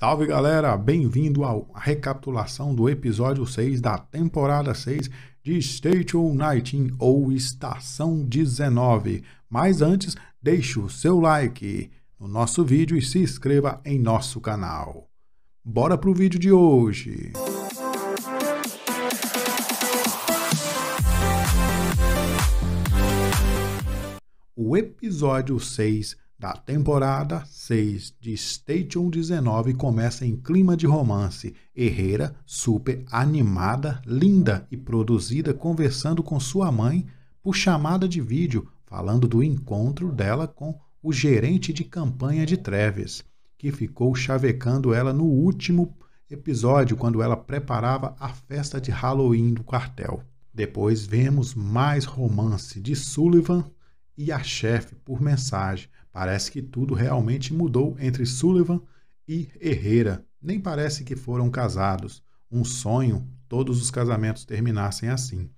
Salve galera, bem-vindo à recapitulação do episódio 6 da temporada 6 de Station 19 ou Estação 19. Mas antes, deixe o seu like no nosso vídeo e se inscreva em nosso canal. Bora pro vídeo de hoje! O episódio 6 da temporada 6 de Station 19 começa em clima de romance. Herrera, super animada, linda e produzida, conversando com sua mãe por chamada de vídeo, falando do encontro dela com o gerente de campanha de Treves, que ficou chavecando ela no último episódio quando ela preparava a festa de Halloween do quartel. Depois vemos mais romance de Sullivan e a chefe por mensagem Parece que tudo realmente mudou entre Sullivan e Herrera. Nem parece que foram casados. Um sonho, todos os casamentos terminassem assim.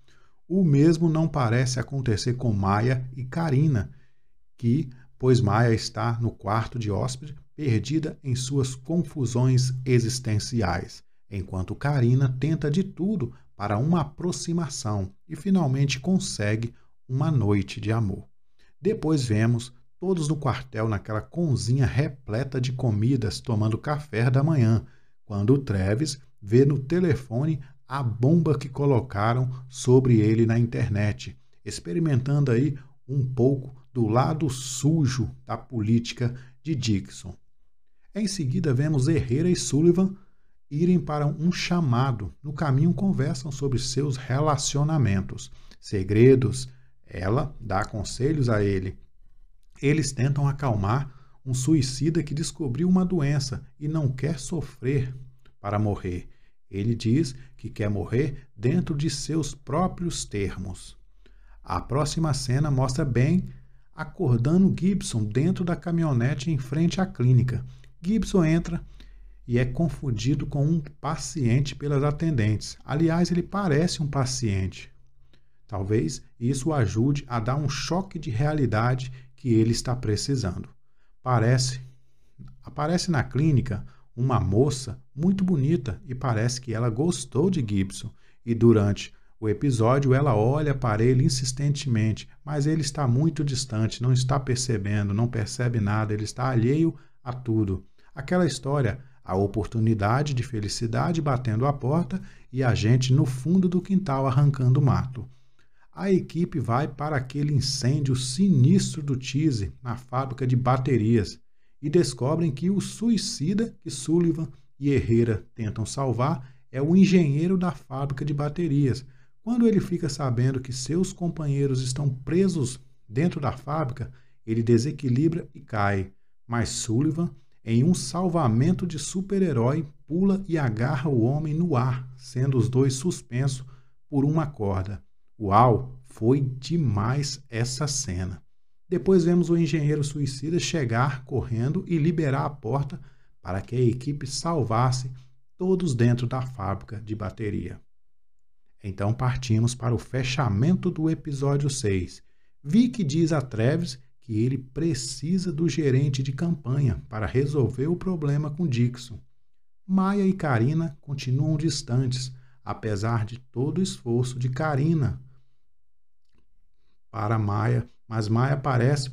O mesmo não parece acontecer com Maia e Karina, que, pois Maia está no quarto de hóspede, perdida em suas confusões existenciais, enquanto Karina tenta de tudo para uma aproximação e finalmente consegue uma noite de amor. Depois vemos todos no quartel naquela conzinha repleta de comidas tomando café da manhã, quando o Treves vê no telefone a bomba que colocaram sobre ele na internet, experimentando aí um pouco do lado sujo da política de Dixon. Em seguida, vemos Herrera e Sullivan irem para um chamado. No caminho, conversam sobre seus relacionamentos, segredos. Ela dá conselhos a ele eles tentam acalmar um suicida que descobriu uma doença e não quer sofrer para morrer. Ele diz que quer morrer dentro de seus próprios termos. A próxima cena mostra Ben acordando Gibson dentro da caminhonete em frente à clínica. Gibson entra e é confundido com um paciente pelas atendentes. Aliás, ele parece um paciente. Talvez isso o ajude a dar um choque de realidade que ele está precisando. Parece, aparece na clínica uma moça muito bonita e parece que ela gostou de Gibson e durante o episódio ela olha para ele insistentemente, mas ele está muito distante, não está percebendo, não percebe nada, ele está alheio a tudo. Aquela história, a oportunidade de felicidade batendo a porta e a gente no fundo do quintal arrancando mato a equipe vai para aquele incêndio sinistro do Tise na fábrica de baterias e descobrem que o suicida que Sullivan e Herrera tentam salvar é o engenheiro da fábrica de baterias. Quando ele fica sabendo que seus companheiros estão presos dentro da fábrica, ele desequilibra e cai. Mas Sullivan, em um salvamento de super-herói, pula e agarra o homem no ar, sendo os dois suspensos por uma corda. Uau, foi demais essa cena. Depois vemos o engenheiro suicida chegar correndo e liberar a porta para que a equipe salvasse todos dentro da fábrica de bateria. Então partimos para o fechamento do episódio 6. Vic diz a Treves que ele precisa do gerente de campanha para resolver o problema com Dixon. Maia e Karina continuam distantes, apesar de todo o esforço de Karina para Maia, mas Maia parece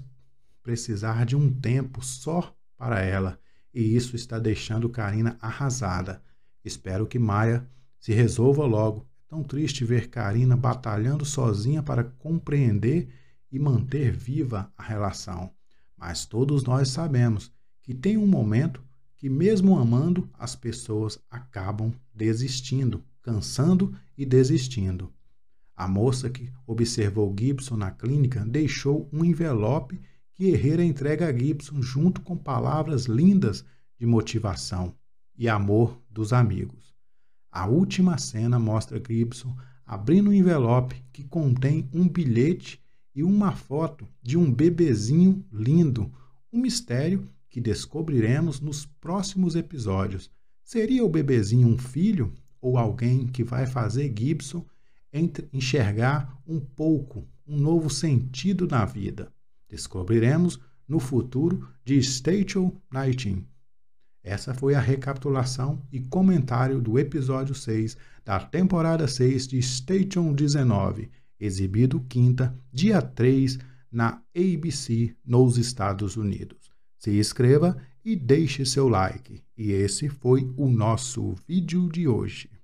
precisar de um tempo só para ela, e isso está deixando Karina arrasada. Espero que Maia se resolva logo. É tão triste ver Karina batalhando sozinha para compreender e manter viva a relação. Mas todos nós sabemos que tem um momento que, mesmo amando, as pessoas acabam desistindo, cansando e desistindo. A moça que observou Gibson na clínica deixou um envelope que Herrera entrega a Gibson junto com palavras lindas de motivação e amor dos amigos. A última cena mostra Gibson abrindo um envelope que contém um bilhete e uma foto de um bebezinho lindo, um mistério que descobriremos nos próximos episódios. Seria o bebezinho um filho ou alguém que vai fazer Gibson enxergar um pouco um novo sentido na vida. Descobriremos no futuro de Station 19. Essa foi a recapitulação e comentário do episódio 6 da temporada 6 de Station 19, exibido quinta, dia 3, na ABC nos Estados Unidos. Se inscreva e deixe seu like. E esse foi o nosso vídeo de hoje.